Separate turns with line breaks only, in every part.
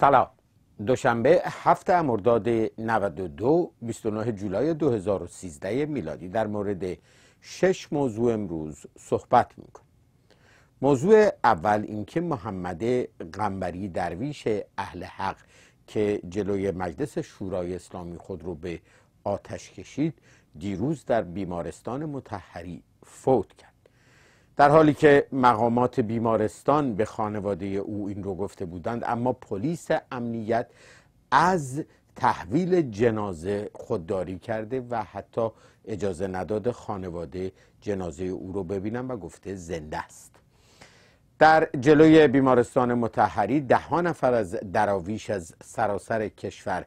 سلام دوشنبه هفته مرداد 92 29 جولای 2013 میلادی در مورد شش موضوع امروز صحبت میکنم موضوع اول اینکه محمد قنبری درویش اهل حق که جلوی مجلس شورای اسلامی خود رو به آتش کشید دیروز در بیمارستان متحری فوت کرد در حالی که مقامات بیمارستان به خانواده او این رو گفته بودند اما پلیس امنیت از تحویل جنازه خودداری کرده و حتی اجازه نداد خانواده جنازه او رو ببینن و گفته زنده است در جلوی بیمارستان متحری ده نفر از دراویش از سراسر کشور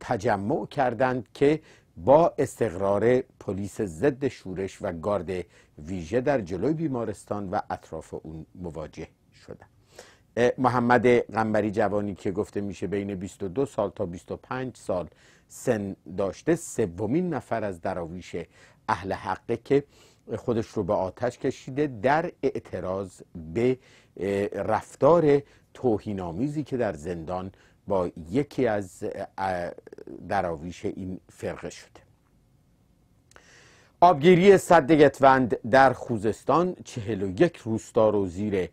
تجمع کردند که با استقرار پلیس ضد شورش و گارد ویژه در جلوی بیمارستان و اطراف اون مواجه شدن محمد قنبری جوانی که گفته میشه بین 22 سال تا 25 سال سن داشته سومین نفر از دراویش اهل حقه که خودش رو به آتش کشیده در اعتراض به رفتار توهینآمیزی که در زندان با یکی از دراویش این فرقه شده آبگیری صد گتوند در خوزستان چهل و یک روستا رو زیر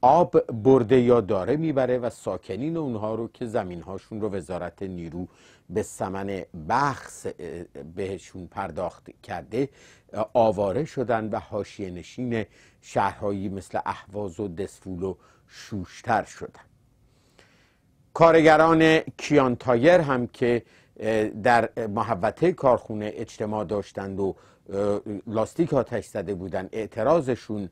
آب برده یا داره میبره و ساکنین اونها رو که زمینهاشون رو وزارت نیرو به سمن بخص بهشون پرداخت کرده آواره شدن و حاشیه نشین شهرهایی مثل احواز و دسفول و شوشتر شدن کارگران کیان تایر هم که در محوطه کارخونه اجتماع داشتند و لاستیک آتش زده بودند اعتراضشون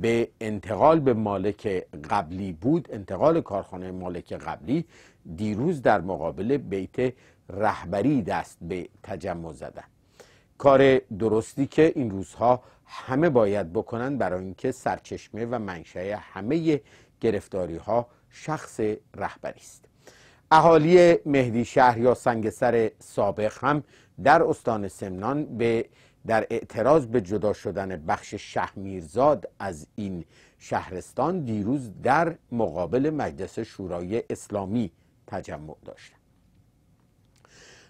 به انتقال به مالک قبلی بود انتقال کارخانه مالک قبلی دیروز در مقابل بیت رهبری دست به تجمع زدن کار درستی که این روزها همه باید بکنن برای اینکه سرچشمه و منشأ همه گرفتاری ها شخص رهبری است اهالی مهدی شهر یا سنگسر سابق هم در استان سمنان به در اعتراض به جدا شدن بخش شهمیرزاد از این شهرستان دیروز در مقابل مجلس شورای اسلامی تجمع داشتند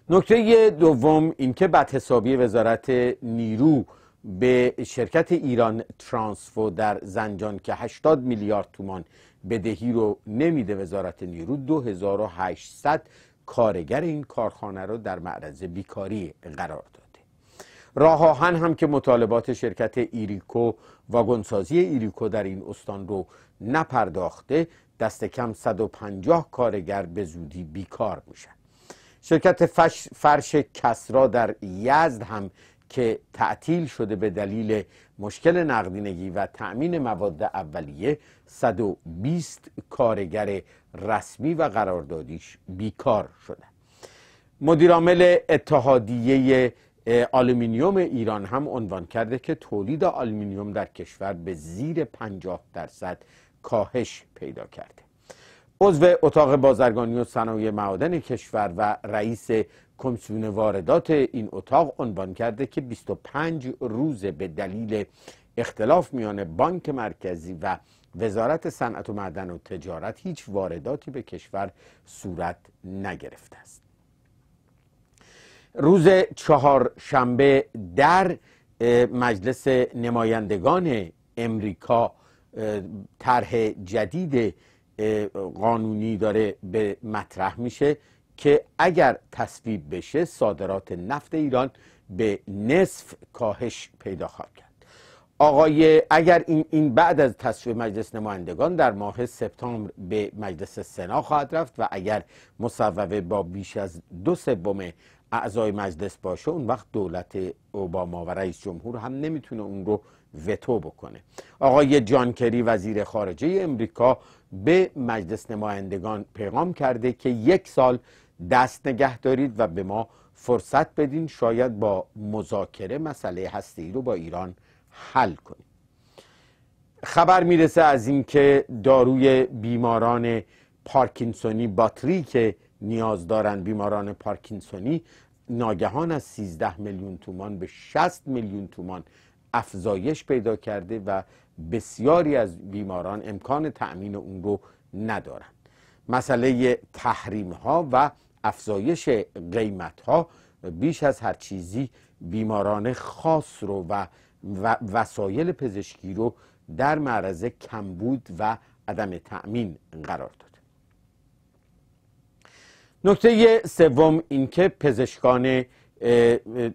نکته دوم اینکه بعد حسابی وزارت نیرو به شرکت ایران ترانسفو در زنجان که 80 میلیارد تومان بدهی رو نمیده وزارت نیرو 2800 کارگر این کارخانه رو در معرض بیکاری قرار داده راه آهن هم که مطالبات شرکت ایریکو واگنسازی ایریکو در این استان رو نپرداخته دست کم 150 کارگر به زودی بیکار میشن شرکت فرش کسرا در یزد هم که تعطیل شده به دلیل مشکل نقدینگی و تأمین مواد اولیه 120 کارگر رسمی و قراردادیش بیکار شده مدیرعامل اتحادیه آلومینیوم ایران هم عنوان کرده که تولید آلومینیوم در کشور به زیر 50 درصد کاهش پیدا کرده عضو اتاق بازرگانی و صنایع معادن کشور و رئیس کمیسیون واردات این اتاق عنوان کرده که 25 روز به دلیل اختلاف میان بانک مرکزی و وزارت صنعت و معدن و تجارت هیچ وارداتی به کشور صورت نگرفته است روز چهار شنبه در مجلس نمایندگان امریکا طرح جدید قانونی داره به مطرح میشه که اگر تصویب بشه صادرات نفت ایران به نصف کاهش پیدا خواهد کرد آقای اگر این, این بعد از تصویب مجلس نمایندگان در ماه سپتامبر به مجلس سنا خواهد رفت و اگر مصوبه با بیش از دو سوم اعضای مجلس باشه اون وقت دولت اوباما و رئیس جمهور هم نمیتونه اون رو وتو بکنه آقای جان کری وزیر خارجه امریکا به مجلس نمایندگان پیغام کرده که یک سال دست نگه دارید و به ما فرصت بدین شاید با مذاکره مسئله هستی رو با ایران حل کنیم خبر میرسه از اینکه داروی بیماران پارکینسونی باتری که نیاز دارن بیماران پارکینسونی ناگهان از 13 میلیون تومان به 60 میلیون تومان افزایش پیدا کرده و بسیاری از بیماران امکان تأمین اون رو ندارند مسئله تحریم ها و افزایش قیمت ها بیش از هر چیزی بیماران خاص رو و, وسایل پزشکی رو در معرض کمبود و عدم تأمین قرار داد نکته سوم اینکه پزشکان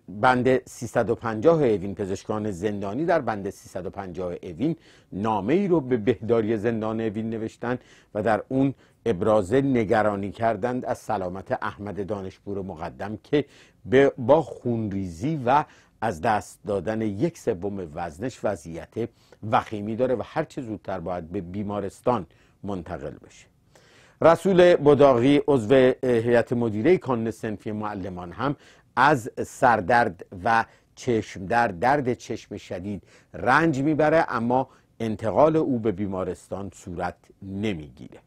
بند 350 اوین پزشکان زندانی در بند 350 اوین نامه ای رو به بهداری زندان اوین نوشتند و در اون ابراز نگرانی کردند از سلامت احمد دانشپور مقدم که با خونریزی و از دست دادن یک سوم وزنش وضعیت وخیمی داره و چه زودتر باید به بیمارستان منتقل بشه رسول بداغی عضو هیئت مدیره کانون سنفی معلمان هم از سردرد و چشم در درد چشم شدید رنج میبره اما انتقال او به بیمارستان صورت نمیگیره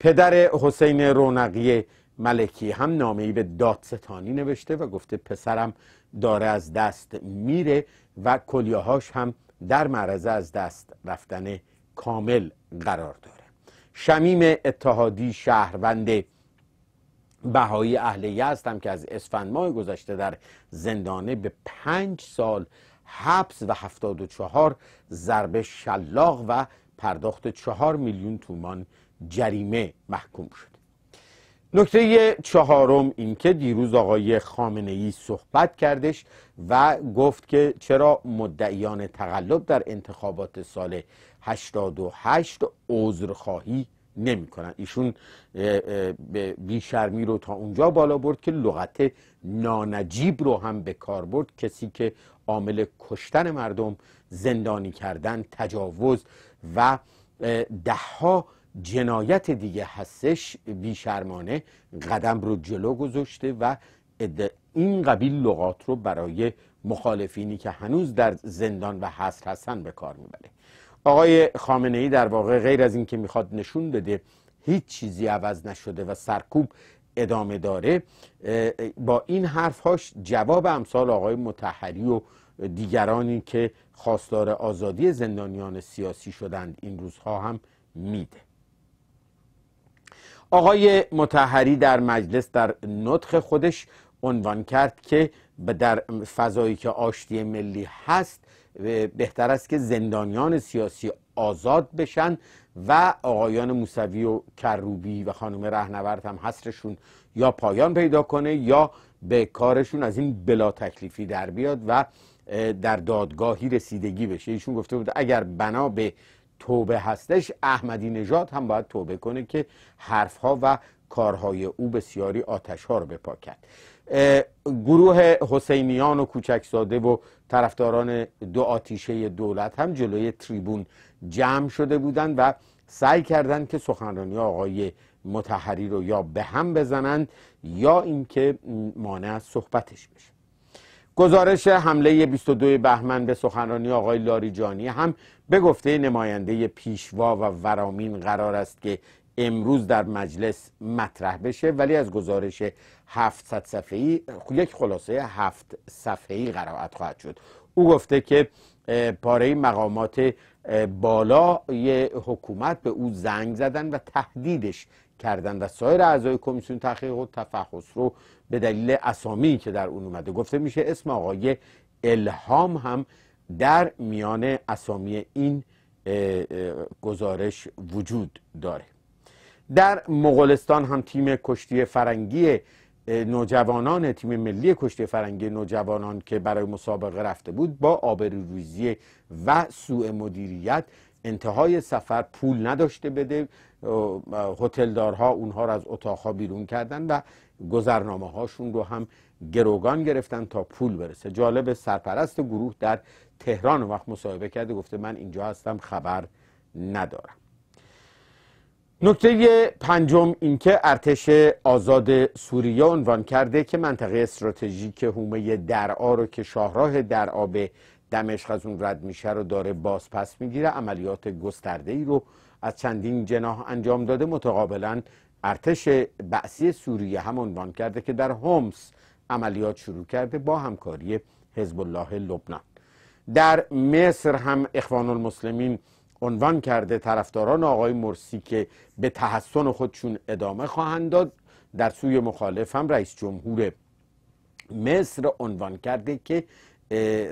پدر حسین رونقی ملکی هم نامه ای به دادستانی نوشته و گفته پسرم داره از دست میره و کلیاهاش هم در معرض از دست رفتن کامل قرار داره شمیم اتحادی شهروند بهایی اهل هستم که از اسفند ماه گذشته در زندانه به پنج سال حبس و چهار ضربه شلاق و پرداخت چهار میلیون تومان جریمه محکوم شد نکته چهارم اینکه دیروز آقای خامنه ای صحبت کردش و گفت که چرا مدعیان تقلب در انتخابات سال 88 عذرخواهی نمیکنن ایشون بیشرمی رو تا اونجا بالا برد که لغت نانجیب رو هم به کار برد کسی که عامل کشتن مردم زندانی کردن تجاوز و دهها جنایت دیگه هستش بیشرمانه قدم رو جلو گذاشته و این قبیل لغات رو برای مخالفینی که هنوز در زندان و حصر هستن به کار میبره آقای خامنه ای در واقع غیر از اینکه میخواد نشون بده هیچ چیزی عوض نشده و سرکوب ادامه داره با این حرفهاش جواب امثال آقای متحری و دیگرانی که خواستار آزادی زندانیان سیاسی شدند این روزها هم میده آقای متحری در مجلس در نطخ خودش عنوان کرد که در فضایی که آشتی ملی هست بهتر است که زندانیان سیاسی آزاد بشن و آقایان موسوی و کروبی و خانم رهنورد هم حصرشون یا پایان پیدا کنه یا به کارشون از این بلا تکلیفی در بیاد و در دادگاهی رسیدگی بشه ایشون گفته بود اگر بنا به توبه هستش احمدی نژاد هم باید توبه کنه که حرفها و کارهای او بسیاری آتشها رو بپا کرد گروه حسینیان و کوچکزاده و طرفداران دو آتیشه دولت هم جلوی تریبون جمع شده بودند و سعی کردند که سخنرانی آقای متحری رو یا به هم بزنند یا اینکه مانع از صحبتش بشه گزارش حمله 22 بهمن به سخنرانی آقای لاریجانی هم به گفته نماینده پیشوا و ورامین قرار است که امروز در مجلس مطرح بشه ولی از گزارش 700 صفحه‌ای یک خلاصه 7 صفحه‌ای قرائت خواهد شد او گفته که پاره مقامات بالا حکومت به او زنگ زدن و تهدیدش کردن و سایر اعضای کمیسیون تحقیق و تفحص رو به دلیل اسامی که در اون اومده گفته میشه اسم آقای الهام هم در میان اسامی این گزارش وجود داره در مغولستان هم تیم کشتی فرنگی نوجوانان تیم ملی کشتی فرنگی نوجوانان که برای مسابقه رفته بود با آبروریزی و سوء مدیریت انتهای سفر پول نداشته بده هتلدارها اونها رو از اتاقها بیرون کردن و گذرنامه هاشون رو هم گروگان گرفتن تا پول برسه جالب سرپرست گروه در تهران وقت مصاحبه کرده گفته من اینجا هستم خبر ندارم نکته پنجم اینکه ارتش آزاد سوریه عنوان کرده که منطقه استراتژیک حومه درعا رو که شاهراه درعا به دمشق از اون رد میشه رو داره بازپس میگیره عملیات گسترده ای رو از چندین جناح انجام داده متقابلا ارتش بعثی سوریه هم عنوان کرده که در هومس عملیات شروع کرده با همکاری حزب الله لبنان در مصر هم اخوان المسلمین عنوان کرده طرفداران آقای مرسی که به تحسن خودشون ادامه خواهند داد در سوی مخالف هم رئیس جمهور مصر عنوان کرده که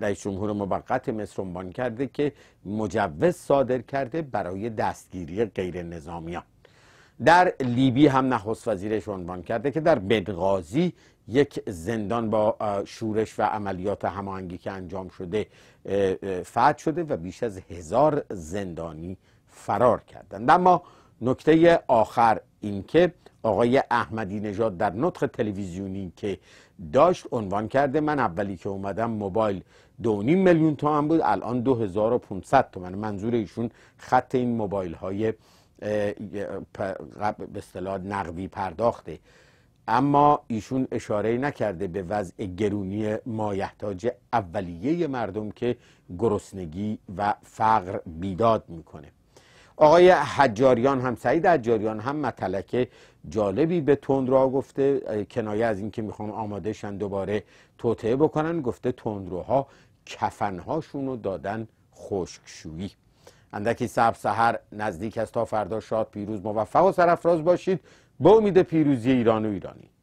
رئیس جمهور موقت مصر عنوان کرده که مجوز صادر کرده برای دستگیری غیر نظامیان در لیبی هم نخست وزیرش عنوان کرده که در بدغازی یک زندان با شورش و عملیات هماهنگی که انجام شده فتح شده و بیش از هزار زندانی فرار کردند اما نکته آخر اینکه آقای احمدی نژاد در نطق تلویزیونی که داشت عنوان کرده من اولی که اومدم موبایل دو نیم میلیون تومن بود الان 2500 تومن منظور ایشون خط این موبایل های به اصطلاح نقدی پرداخته اما ایشون اشاره نکرده به وضع گرونی مایحتاج اولیه مردم که گرسنگی و فقر بیداد میکنه آقای حجاریان هم سعید حجاریان هم متلکه جالبی به تندروها گفته کنایه از اینکه میخوان آماده شند دوباره توطعه بکنن گفته تندروها کفنهاشون رو دادن خشکشویی اندکی سب سحر نزدیک است تا فردا شاد پیروز موفق و سرافراز باشید با امید پیروزی ایران و ایرانی